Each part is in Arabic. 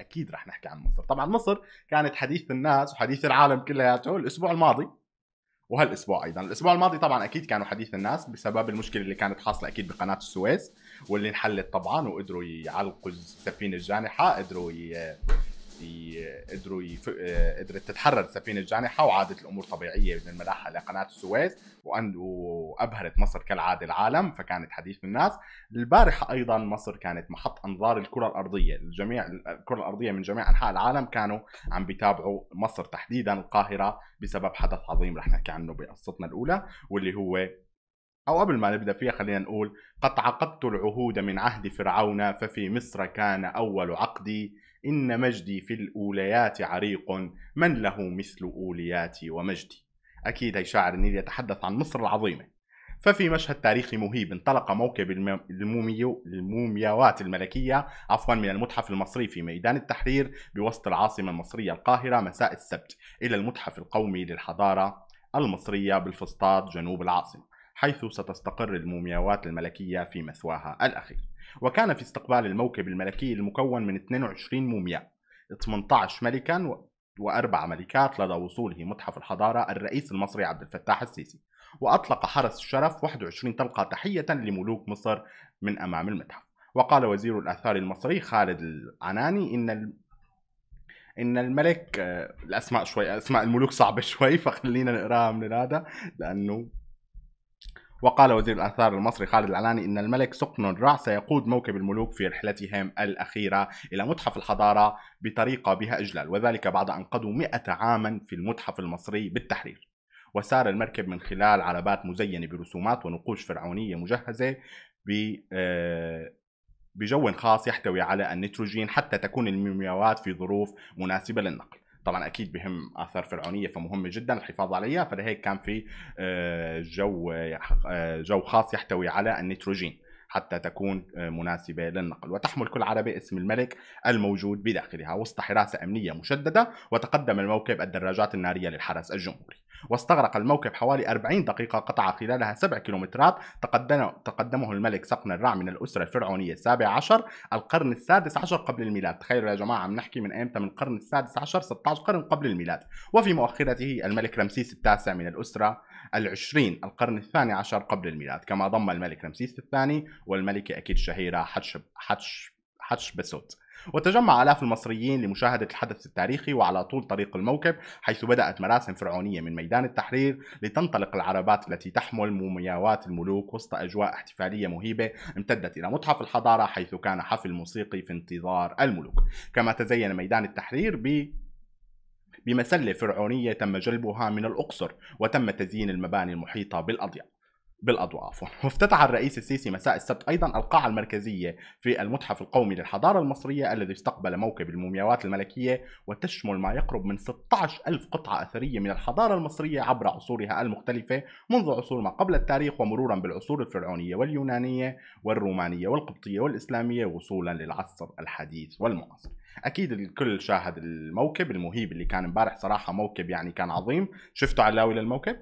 اكيد رح نحكي عن مصر طبعا مصر كانت حديث الناس وحديث العالم كلياته الاسبوع الماضي وهالاسبوع ايضا الاسبوع الماضي طبعا اكيد كانوا حديث الناس بسبب المشكله اللي كانت حاصله اكيد بقناه السويس واللي انحلت طبعا وقدروا يعلقوا السفينه الجانحه قدروا آه، قدروا يف... آه، قدرت تتحرر السفينه الجانحه وعادت الامور طبيعيه من الملاحه لقناه السويس وأن... وابهرت مصر كالعاده العالم فكانت حديث الناس البارحه ايضا مصر كانت محط انظار الكره الارضيه الجميع الكره الارضيه من جميع انحاء العالم كانوا عم بيتابعوا مصر تحديدا القاهره بسبب حدث عظيم رح نحكي عنه بقصتنا الاولى واللي هو أو قبل ما نبدأ فيها خلينا نقول قد عقدت العهود من عهد فرعون ففي مصر كان أول عقدي إن مجدي في الأوليات عريق من له مثل أولياتي ومجدي أكيد هي شاعر النيل يتحدث عن مصر العظيمة ففي مشهد تاريخي مهيب انطلق موكب الموميو المومياوات الملكية عفوا من المتحف المصري في ميدان التحرير بوسط العاصمة المصرية القاهرة مساء السبت إلى المتحف القومي للحضارة المصرية بالفسطاط جنوب العاصمة حيث ستستقر المومياوات الملكية في مثواها الأخير وكان في استقبال الموكب الملكي المكون من 22 مومياء 18 ملكا وأربع ملكات لدى وصوله متحف الحضارة الرئيس المصري عبد الفتاح السيسي وأطلق حرس الشرف 21 طلقة تحية لملوك مصر من أمام المتحف وقال وزير الآثار المصري خالد العناني إن ان الملك آه، الاسماء شوي اسماء الملوك صعبه شوي فخلينا نقراها من هذا لانه وقال وزير الآثار المصري خالد العلاني إن الملك سقن الرع سيقود موكب الملوك في رحلتهم الأخيرة إلى متحف الحضارة بطريقة بها إجلال وذلك بعد أن قضوا مئة عاما في المتحف المصري بالتحرير وسار المركب من خلال عربات مزينة برسومات ونقوش فرعونية مجهزة ب آه، بجو خاص يحتوي على النيتروجين حتى تكون المومياوات في ظروف مناسبة للنقل طبعا اكيد بهم اثار فرعونيه فمهمه جدا الحفاظ عليها فلهيك كان في آه، جو آه، آه، جو خاص يحتوي على النيتروجين حتى تكون مناسبة للنقل وتحمل كل عربة اسم الملك الموجود بداخلها وسط حراسة أمنية مشددة وتقدم الموكب الدراجات النارية للحرس الجمهوري واستغرق الموكب حوالي 40 دقيقة قطع خلالها 7 كيلومترات تقدم تقدمه الملك سقن الرع من الأسرة الفرعونية السابع عشر القرن السادس عشر قبل الميلاد تخيلوا يا جماعة عم نحكي من إمتى من القرن السادس عشر 16 قرن قبل الميلاد وفي مؤخرته الملك رمسيس التاسع من الأسرة العشرين القرن الثاني عشر قبل الميلاد كما ضم الملك رمسيس الثاني والملكة أكيد شهيرة حتش حتش حتشبسوت وتجمع آلاف المصريين لمشاهدة الحدث التاريخي وعلى طول طريق الموكب حيث بدأت مراسم فرعونية من ميدان التحرير لتنطلق العربات التي تحمل مومياوات الملوك وسط أجواء احتفالية مهيبة امتدت إلى متحف الحضارة حيث كان حفل موسيقي في انتظار الملوك كما تزين ميدان التحرير ب بمسلة فرعونية تم جلبها من الأقصر وتم تزيين المباني المحيطة بالأضياء بالأضواء عفوا وافتتح الرئيس السيسي مساء السبت أيضا القاعة المركزية في المتحف القومي للحضارة المصرية الذي استقبل موكب المومياوات الملكية وتشمل ما يقرب من 16 ألف قطعة أثرية من الحضارة المصرية عبر عصورها المختلفة منذ عصور ما قبل التاريخ ومرورا بالعصور الفرعونية واليونانية والرومانية والقبطية والإسلامية وصولا للعصر الحديث والمعاصر اكيد الكل شاهد الموكب المهيب اللي كان امبارح صراحه موكب يعني كان عظيم شفتوا علاوي للموكب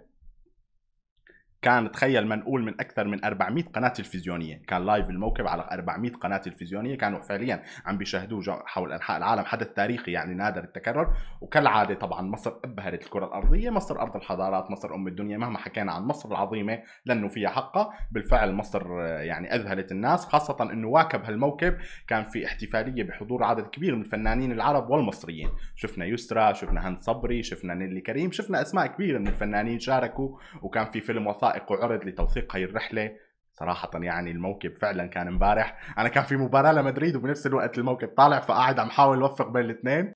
كان تخيل منقول من اكثر من 400 قناه تلفزيونيه كان لايف الموكب على 400 قناه تلفزيونيه كانوا فعليا عم بيشاهدوه حول انحاء العالم حدث تاريخي يعني نادر التكرر وكالعاده طبعا مصر ابهرت الكره الارضيه مصر ارض الحضارات مصر ام الدنيا مهما حكينا عن مصر العظيمه لانه فيها حقها بالفعل مصر آه، يعني اذهلت الناس خاصه انه واكب هالموكب كان في احتفاليه بحضور عدد كبير من الفنانين العرب والمصريين شفنا يسرا شفنا هند صبري شفنا نيلي كريم شفنا اسماء كبيره من الفنانين شاركوا وكان في فيلم وثائقي وثائق عرض لتوثيق هاي الرحله صراحة يعني الموكب فعلا كان امبارح، أنا كان في مباراة لمدريد وبنفس الوقت الموكب طالع فقاعد عم حاول وفق بين الاثنين،